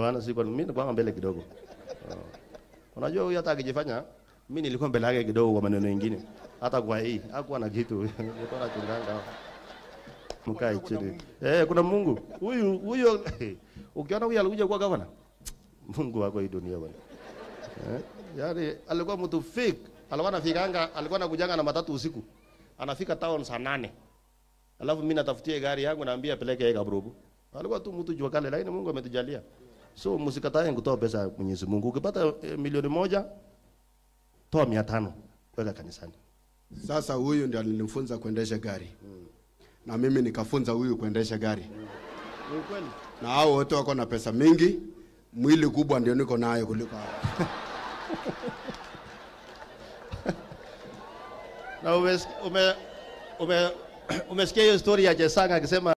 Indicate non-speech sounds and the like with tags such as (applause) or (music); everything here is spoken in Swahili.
maana siko mimi nilikuwa mbele kidogo. Oh. unajua huyu hata akijifanya mimi nilikuwa mbele yake kidogo kwa maneno mengine. Hata kwa hii hakuwa na kitu. (laughs) Nilikuwa na nachunganga. Mkae chini. Eh, kuna Mungu. Huyu huyo (laughs) ukiona huyu alikuja kuwa gavana. (tsk) Mungu wako hii dunia bwana. Eh? Yaani alikuwa mtu fake. Alikuwa anafikanga, alikuwa anakujanga na matatu usiku. Anafika town saa nane. Alafu mimi natafutia gari yangu naambia peleke yeye Kabrobo. Alikuwa tu mtu jua kale lakini Mungu ametujalia. So msikatae kutoa pesa Mwenyezi Mungu. Ukipata eh, milioni moja toa mia tano weka kanisani. Sasa huyu ndiye alinifunza kuendesha gari hmm. na mimi nikafunza huyu kuendesha gari hmm. na hao wote wako na pesa mingi, mwili kubwa ndio niko nayo kuliko hao (laughs) na umesikia ume, ume, ume hiyo story ya Jesanga akisema